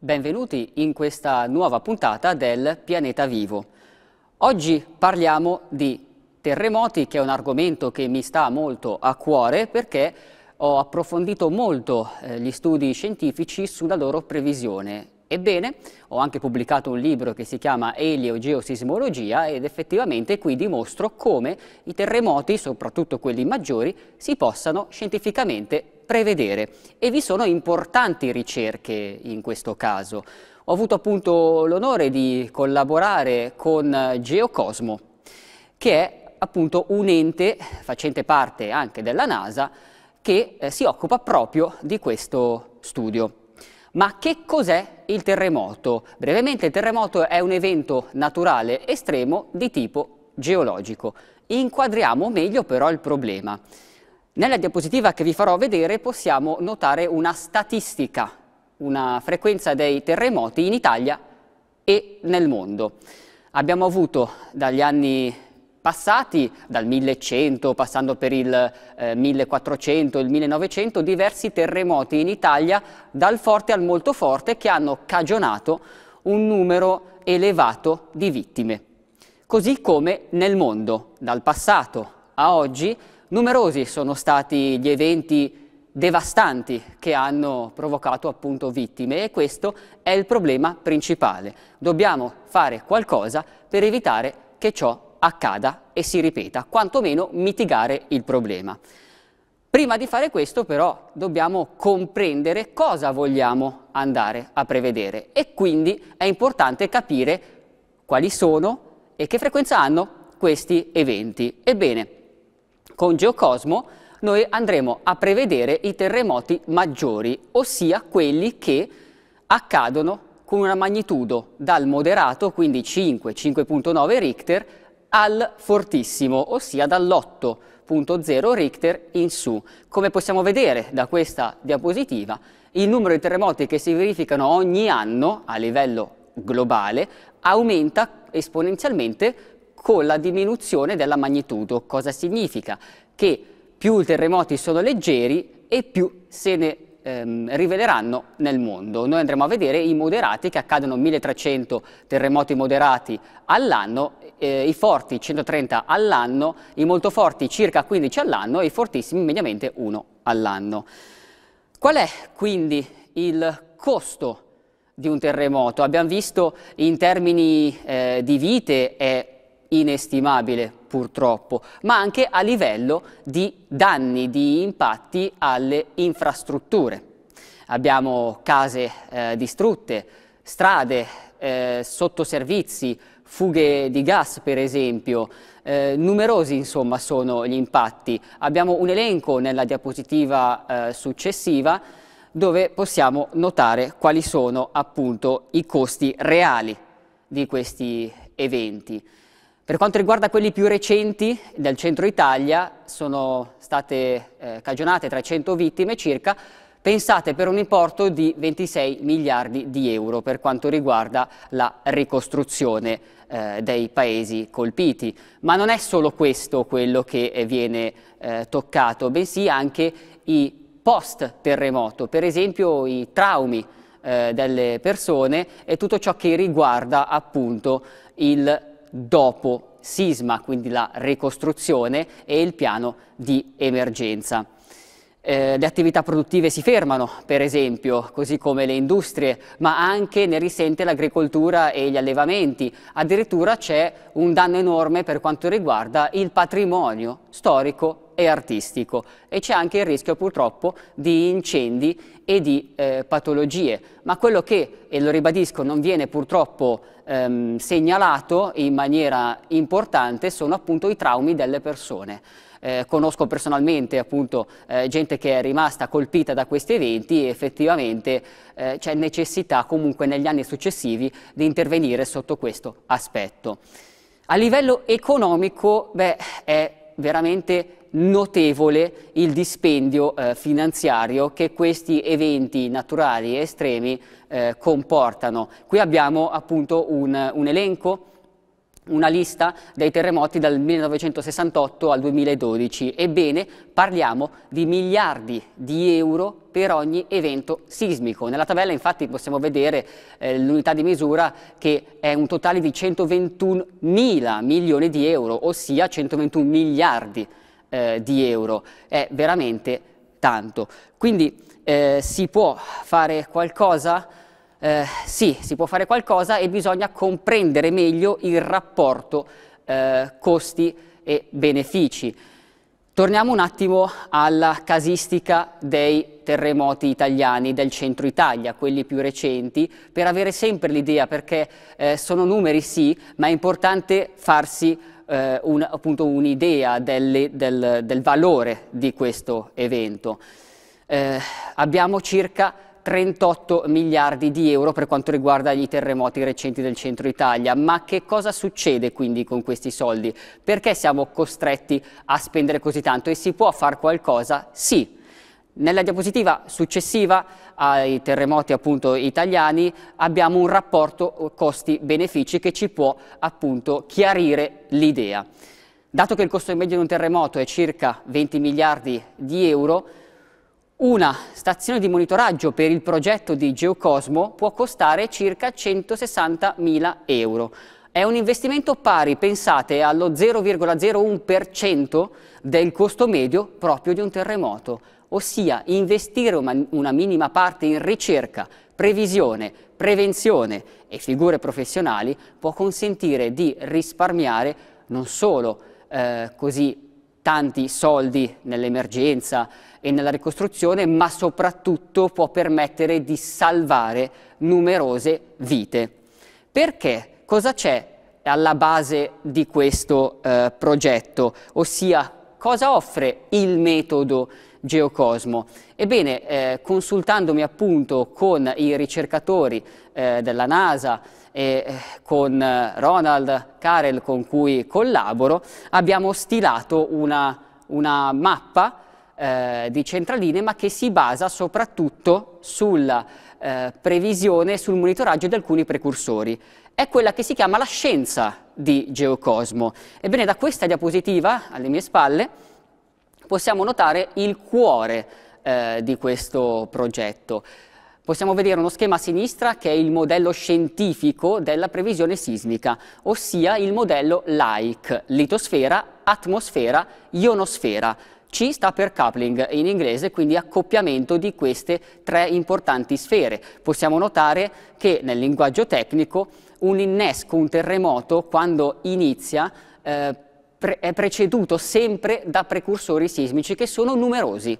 Benvenuti in questa nuova puntata del Pianeta Vivo. Oggi parliamo di terremoti, che è un argomento che mi sta molto a cuore perché ho approfondito molto eh, gli studi scientifici sulla loro previsione. Ebbene, ho anche pubblicato un libro che si chiama Eliogeosismologia ed effettivamente qui dimostro come i terremoti, soprattutto quelli maggiori, si possano scientificamente prevedere e vi sono importanti ricerche in questo caso. Ho avuto appunto l'onore di collaborare con Geocosmo, che è appunto un ente facente parte anche della NASA che eh, si occupa proprio di questo studio. Ma che cos'è il terremoto? Brevemente il terremoto è un evento naturale estremo di tipo geologico. Inquadriamo meglio però il problema. Nella diapositiva che vi farò vedere possiamo notare una statistica, una frequenza dei terremoti in Italia e nel mondo. Abbiamo avuto dagli anni passati, dal 1100, passando per il eh, 1400, il 1900, diversi terremoti in Italia, dal forte al molto forte, che hanno cagionato un numero elevato di vittime. Così come nel mondo, dal passato a oggi, numerosi sono stati gli eventi devastanti che hanno provocato appunto vittime e questo è il problema principale. Dobbiamo fare qualcosa per evitare che ciò accada e si ripeta, quantomeno mitigare il problema. Prima di fare questo però dobbiamo comprendere cosa vogliamo andare a prevedere e quindi è importante capire quali sono e che frequenza hanno questi eventi. Ebbene, con Geocosmo noi andremo a prevedere i terremoti maggiori, ossia quelli che accadono con una magnitudo dal moderato, quindi 5, 5.9 Richter, al fortissimo, ossia dall'8.0 Richter in su. Come possiamo vedere da questa diapositiva, il numero di terremoti che si verificano ogni anno a livello globale aumenta esponenzialmente con la diminuzione della magnitudo. Cosa significa? Che più i terremoti sono leggeri e più se ne ehm, riveleranno nel mondo. Noi andremo a vedere i moderati che accadono 1300 terremoti moderati all'anno, eh, i forti 130 all'anno, i molto forti circa 15 all'anno e i fortissimi mediamente 1 all'anno. Qual è quindi il costo di un terremoto? Abbiamo visto in termini eh, di vite è inestimabile purtroppo, ma anche a livello di danni, di impatti alle infrastrutture. Abbiamo case eh, distrutte, strade, eh, sottoservizi, fughe di gas per esempio, eh, numerosi insomma sono gli impatti. Abbiamo un elenco nella diapositiva eh, successiva dove possiamo notare quali sono appunto i costi reali di questi eventi. Per quanto riguarda quelli più recenti del centro Italia, sono state eh, cagionate 300 vittime circa, pensate per un importo di 26 miliardi di euro per quanto riguarda la ricostruzione eh, dei paesi colpiti. Ma non è solo questo quello che eh, viene eh, toccato, bensì anche i post terremoto, per esempio i traumi eh, delle persone e tutto ciò che riguarda appunto il dopo sisma, quindi la ricostruzione e il piano di emergenza. Eh, le attività produttive si fermano, per esempio, così come le industrie, ma anche ne risente l'agricoltura e gli allevamenti. Addirittura c'è un danno enorme per quanto riguarda il patrimonio storico e artistico e c'è anche il rischio purtroppo di incendi e di eh, patologie, ma quello che, e lo ribadisco, non viene purtroppo ehm, segnalato in maniera importante sono appunto i traumi delle persone. Eh, conosco personalmente appunto eh, gente che è rimasta colpita da questi eventi e effettivamente eh, c'è necessità comunque negli anni successivi di intervenire sotto questo aspetto. A livello economico beh, è veramente notevole il dispendio eh, finanziario che questi eventi naturali estremi eh, comportano. Qui abbiamo appunto un, un elenco una lista dei terremoti dal 1968 al 2012. Ebbene, parliamo di miliardi di euro per ogni evento sismico. Nella tabella infatti possiamo vedere eh, l'unità di misura che è un totale di 121 mila milioni di euro, ossia 121 miliardi eh, di euro, è veramente tanto. Quindi eh, si può fare qualcosa? Eh, sì, si può fare qualcosa e bisogna comprendere meglio il rapporto eh, costi e benefici. Torniamo un attimo alla casistica dei terremoti italiani del centro Italia, quelli più recenti, per avere sempre l'idea, perché eh, sono numeri sì, ma è importante farsi eh, un, un'idea del, del, del, valore di questo evento. Eh, abbiamo circa 38 miliardi di euro per quanto riguarda gli terremoti recenti del centro Italia. Ma che cosa succede quindi con questi soldi? Perché siamo costretti a spendere così tanto? E si può fare qualcosa? Sì. Nella diapositiva successiva ai terremoti appunto, italiani abbiamo un rapporto costi-benefici che ci può appunto, chiarire l'idea. Dato che il costo medio di un terremoto è circa 20 miliardi di euro, una stazione di monitoraggio per il progetto di Geocosmo può costare circa 160 mila euro. È un investimento pari, pensate, allo 0,01% del costo medio proprio di un terremoto ossia investire una, minima parte in ricerca, previsione, prevenzione e figure professionali può consentire di risparmiare non solo eh, così tanti soldi nell'emergenza e nella ricostruzione, ma soprattutto può permettere di salvare numerose vite. Perché? Cosa c'è alla base di questo eh, progetto? Ossia, cosa offre il metodo Geocosmo. Ebbene, eh, consultandomi appunto con i ricercatori eh, della NASA e eh, con eh, Ronald Carel con cui collaboro, abbiamo stilato una, una mappa eh, di centraline ma che si basa soprattutto sulla eh, previsione e sul monitoraggio di alcuni precursori. È quella che si chiama la scienza di Geocosmo. Ebbene, da questa diapositiva alle mie spalle possiamo notare il cuore eh, di questo progetto. Possiamo vedere uno schema a sinistra che è il modello scientifico della previsione sismica, ossia il modello LIKE, litosfera, atmosfera, ionosfera. C sta per coupling in inglese, quindi accoppiamento di queste tre importanti sfere. Possiamo notare che nel linguaggio tecnico un innesco, un terremoto, quando inizia, eh, pre è preceduto sempre da precursori sismici che sono numerosi.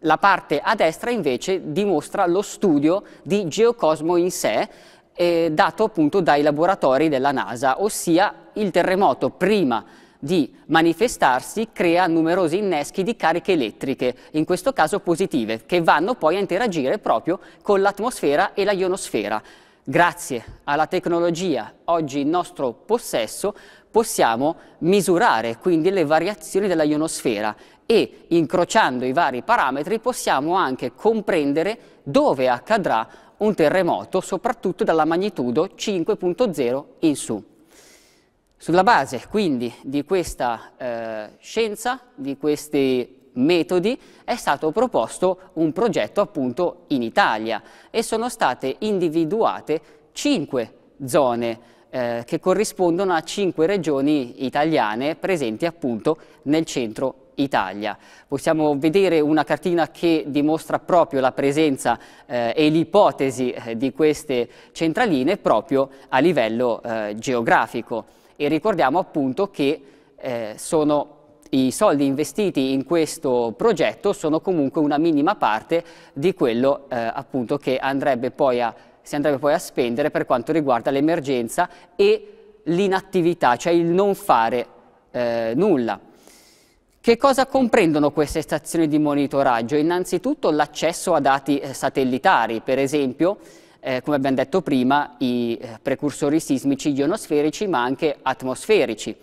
La parte a destra invece dimostra lo studio di Geocosmo in sé, eh, dato appunto dai laboratori della NASA, ossia il terremoto prima di manifestarsi crea numerosi inneschi di cariche elettriche, in questo caso positive, che vanno poi a interagire proprio con l'atmosfera e la ionosfera. Grazie alla tecnologia oggi in nostro possesso possiamo misurare quindi le variazioni della ionosfera e incrociando i vari parametri possiamo anche comprendere dove accadrà un terremoto, soprattutto dalla magnitudo 5.0 in su. Sulla base quindi di questa eh, scienza, di questi metodi, è stato proposto un progetto appunto in Italia e sono state individuate cinque zone eh, che corrispondono a cinque regioni italiane presenti appunto nel centro Italia. Possiamo vedere una cartina che dimostra proprio la presenza eh, e l'ipotesi eh, di queste centraline proprio a livello eh, geografico e ricordiamo appunto che eh, sono i soldi investiti in questo progetto sono comunque una minima parte di quello eh, appunto che andrebbe poi a si andrebbe poi a spendere per quanto riguarda l'emergenza e l'inattività, cioè il non fare eh, nulla. Che cosa comprendono queste stazioni di monitoraggio? Innanzitutto l'accesso a dati eh, satellitari, per esempio, eh, come abbiamo detto prima, i eh, precursori sismici ionosferici ma anche atmosferici.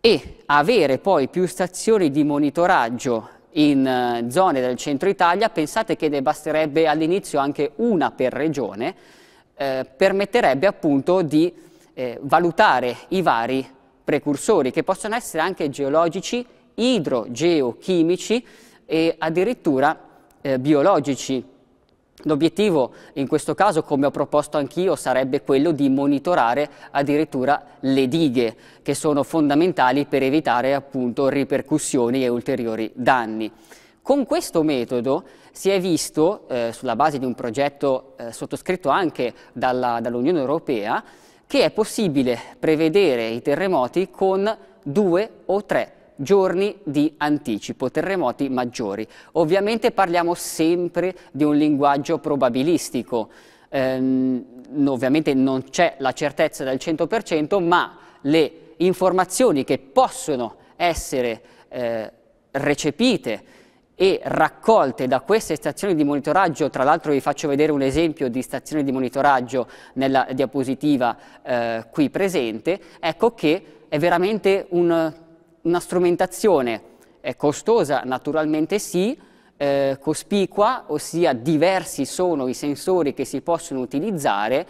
E avere poi più stazioni di monitoraggio in eh, zone del centro Italia, pensate che ne basterebbe all'inizio anche una per regione, eh, permetterebbe appunto di eh, valutare i vari precursori che possono essere anche geologici, idrogeochimici e addirittura eh, biologici. L'obiettivo in questo caso, come ho proposto anch'io, sarebbe quello di monitorare addirittura le dighe, che sono fondamentali per evitare appunto ripercussioni e ulteriori danni. Con questo metodo si è visto, eh, sulla base di un progetto eh, sottoscritto anche dall'Unione Europea, che è possibile prevedere i terremoti con due o tre giorni di anticipo, terremoti maggiori. Ovviamente parliamo sempre di un linguaggio probabilistico, ehm, ovviamente non c'è la certezza del 100%, ma le informazioni che possono essere eh, recepite e raccolte da queste stazioni di monitoraggio, tra l'altro vi faccio vedere un esempio di stazione di monitoraggio nella diapositiva eh, qui presente, ecco che è veramente un una strumentazione è costosa, naturalmente sì, eh, cospicua, ossia diversi sono i sensori che si possono utilizzare,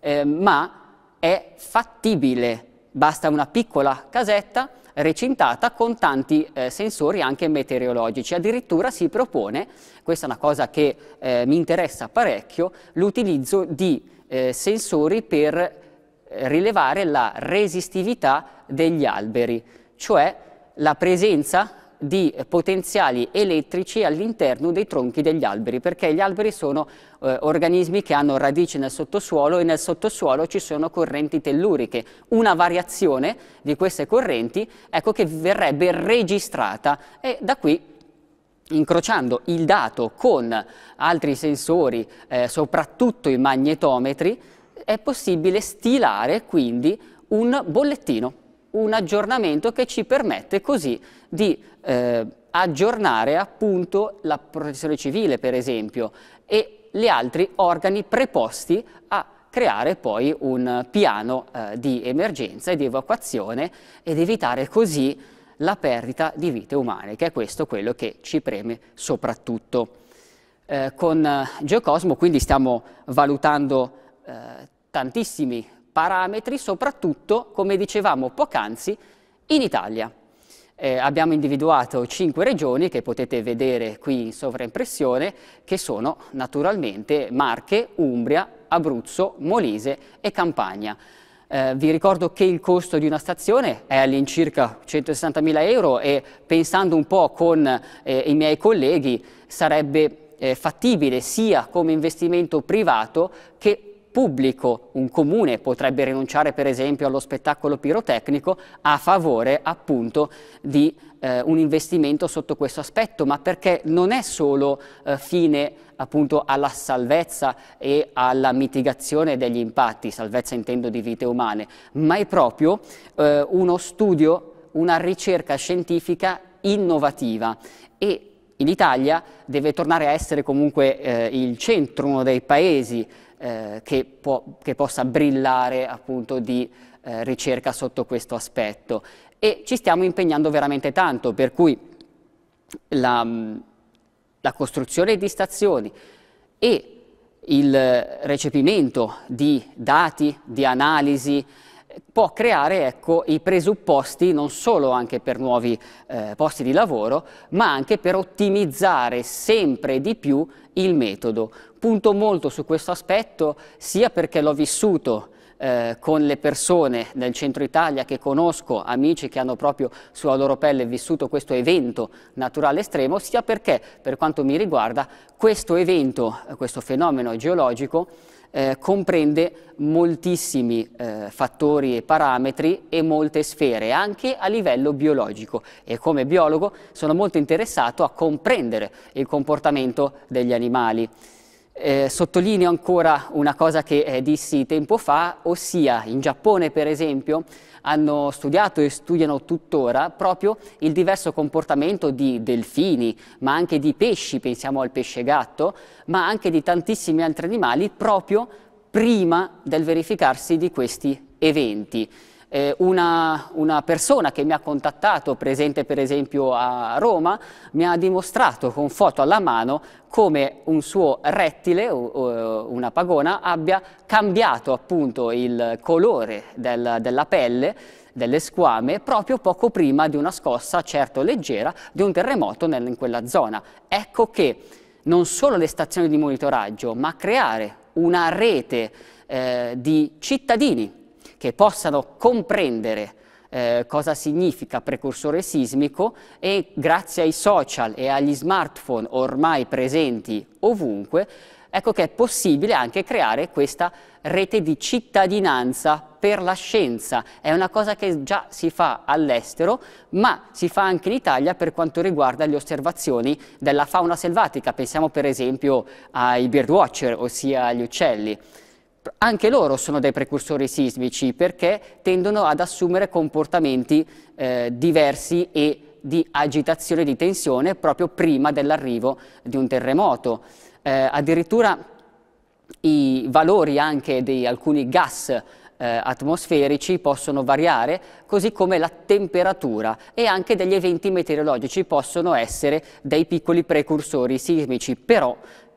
eh, ma è fattibile. Basta una piccola casetta recintata con tanti eh, sensori anche meteorologici. Addirittura si propone, questa è una cosa che eh, mi interessa parecchio, l'utilizzo di eh, sensori per eh, rilevare la resistività degli alberi cioè la presenza di potenziali elettrici all'interno dei tronchi degli alberi, perché gli alberi sono eh, organismi che hanno radici nel sottosuolo e nel sottosuolo ci sono correnti telluriche. Una variazione di queste correnti ecco che verrebbe registrata e da qui incrociando il dato con altri sensori, eh, soprattutto i magnetometri, è possibile stilare quindi un bollettino un aggiornamento che ci permette così di eh, aggiornare appunto la protezione civile per esempio e gli altri organi preposti a creare poi un piano eh, di emergenza e di evacuazione ed evitare così la perdita di vite umane, che è questo quello che ci preme soprattutto. Eh, con eh, Geocosmo quindi stiamo valutando eh, tantissimi parametri, soprattutto, come dicevamo poc'anzi, in Italia. Eh, abbiamo individuato cinque regioni che potete vedere qui in sovraimpressione, che sono naturalmente Marche, Umbria, Abruzzo, Molise e Campania. Eh, vi ricordo che il costo di una stazione è all'incirca 160.000 euro e pensando un po' con eh, i miei colleghi sarebbe eh, fattibile sia come investimento privato che pubblico, un comune potrebbe rinunciare per esempio allo spettacolo pirotecnico a favore appunto di eh, un investimento sotto questo aspetto, ma perché non è solo eh, fine appunto alla salvezza e alla mitigazione degli impatti, salvezza intendo di vite umane, ma è proprio eh, uno studio, una ricerca scientifica innovativa e in Italia deve tornare a essere comunque eh, il centro, uno dei paesi eh, che, può, che, possa brillare appunto di eh, ricerca sotto questo aspetto. E ci stiamo impegnando veramente tanto, per cui la, la costruzione di stazioni e il recepimento di dati, di analisi, può creare ecco, i presupposti non solo anche per nuovi eh, posti di lavoro, ma anche per ottimizzare sempre di più il metodo. Punto molto su questo aspetto, sia perché l'ho vissuto eh, con le persone del centro Italia che conosco, amici che hanno proprio sulla loro pelle vissuto questo evento naturale estremo, sia perché per quanto mi riguarda questo evento, eh, questo fenomeno geologico, eh, comprende moltissimi eh, fattori e parametri e molte sfere, anche a livello biologico. E come biologo sono molto interessato a comprendere il comportamento degli animali. Eh, sottolineo ancora una cosa che eh, dissi tempo fa, ossia in Giappone per esempio hanno studiato e studiano tuttora proprio il diverso comportamento di delfini, ma anche di pesci, pensiamo al pesce gatto, ma anche di tantissimi altri animali proprio prima del verificarsi di questi eventi eh, una, una, persona che mi ha contattato, presente per esempio a Roma, mi ha dimostrato con foto alla mano come un suo rettile, o, o una pagona, abbia cambiato appunto il colore del, della pelle delle squame proprio poco prima di una scossa, certo leggera, di un terremoto nel, in quella zona. Ecco che non solo le stazioni di monitoraggio, ma creare una rete eh, di cittadini che possano comprendere eh, cosa significa precursore sismico e grazie ai social e agli smartphone ormai presenti ovunque, ecco che è possibile anche creare questa rete di cittadinanza per la scienza. È una cosa che già si fa all'estero, ma si fa anche in Italia per quanto riguarda le osservazioni della fauna selvatica. Pensiamo per esempio ai birdwatcher, ossia agli uccelli anche loro sono dei precursori sismici perché tendono ad assumere comportamenti eh, diversi e di agitazione, di tensione proprio prima dell'arrivo di un terremoto. Eh, addirittura i valori anche di alcuni gas eh, atmosferici possono variare, così come la temperatura e anche degli eventi meteorologici possono essere dei piccoli precursori sismici, però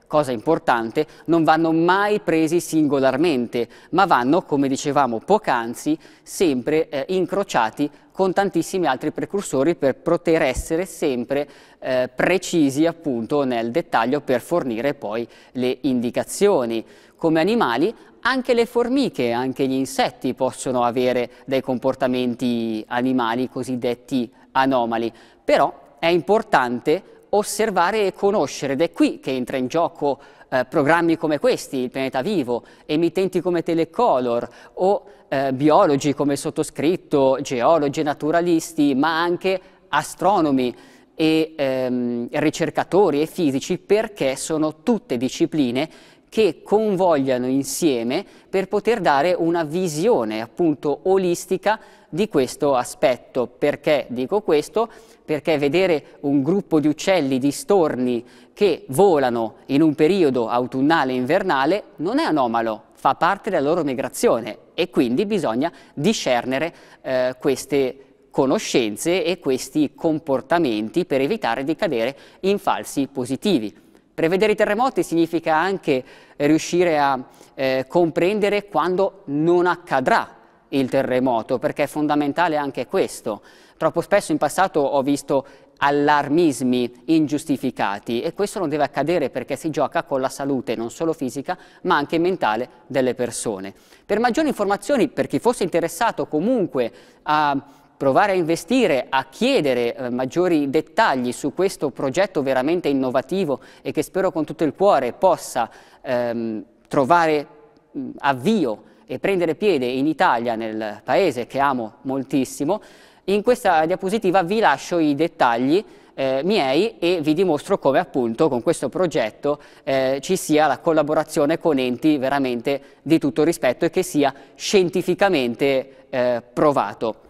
cosa importante, non vanno mai presi singolarmente, ma vanno, come dicevamo poc'anzi, sempre eh, incrociati con tantissimi altri precursori per poter essere sempre eh, precisi appunto nel dettaglio per fornire poi le indicazioni. Come animali anche le formiche, anche gli insetti possono avere dei comportamenti animali cosiddetti anomali, però è importante osservare e conoscere ed è qui che entra in gioco eh, programmi come questi, il pianeta vivo, emittenti come Telecolor o eh, biologi come sottoscritto, geologi, naturalisti, ma anche astronomi e ehm, ricercatori e fisici perché sono tutte discipline che convogliano insieme per poter dare una visione appunto olistica di questo aspetto. Perché dico questo? Perché vedere un gruppo di uccelli di storni che volano in un periodo autunnale e invernale non è anomalo, fa parte della loro migrazione e quindi bisogna discernere eh, queste conoscenze e questi comportamenti per evitare di cadere in falsi positivi. Prevedere i terremoti significa anche eh, riuscire a eh, comprendere quando non accadrà il terremoto, perché è fondamentale anche questo. Troppo spesso in passato ho visto allarmismi ingiustificati e questo non deve accadere perché si gioca con la salute non solo fisica ma anche mentale delle persone. Per maggiori informazioni, per chi fosse interessato comunque a provare a investire, a chiedere eh, maggiori dettagli su questo progetto veramente innovativo e che spero con tutto il cuore possa ehm, trovare mh, avvio e prendere piede in Italia, nel paese che amo moltissimo, in questa diapositiva vi lascio i dettagli eh, miei e vi dimostro come appunto con questo progetto eh, ci sia la collaborazione con enti veramente di tutto rispetto e che sia scientificamente eh, provato.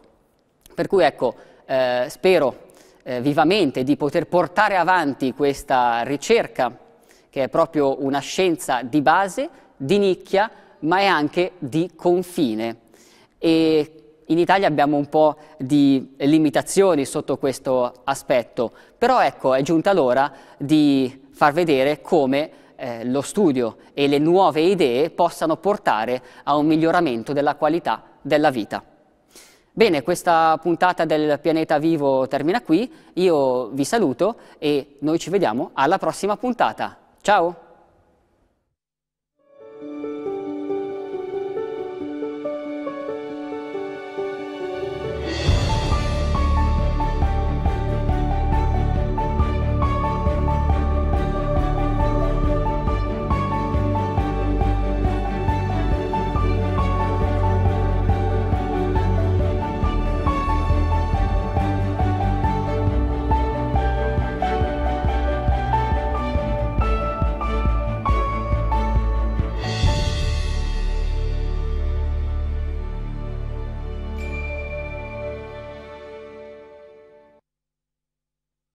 Per cui ecco, eh, spero eh, vivamente di poter portare avanti questa ricerca, che è proprio una scienza di base, di nicchia, ma è anche di confine. E in Italia abbiamo un po' di limitazioni sotto questo aspetto, però ecco, è giunta l'ora di far vedere come eh, lo studio e le nuove idee possano portare a un miglioramento della qualità della vita. Bene, questa puntata del Pianeta Vivo termina qui, io vi saluto e noi ci vediamo alla prossima puntata. Ciao!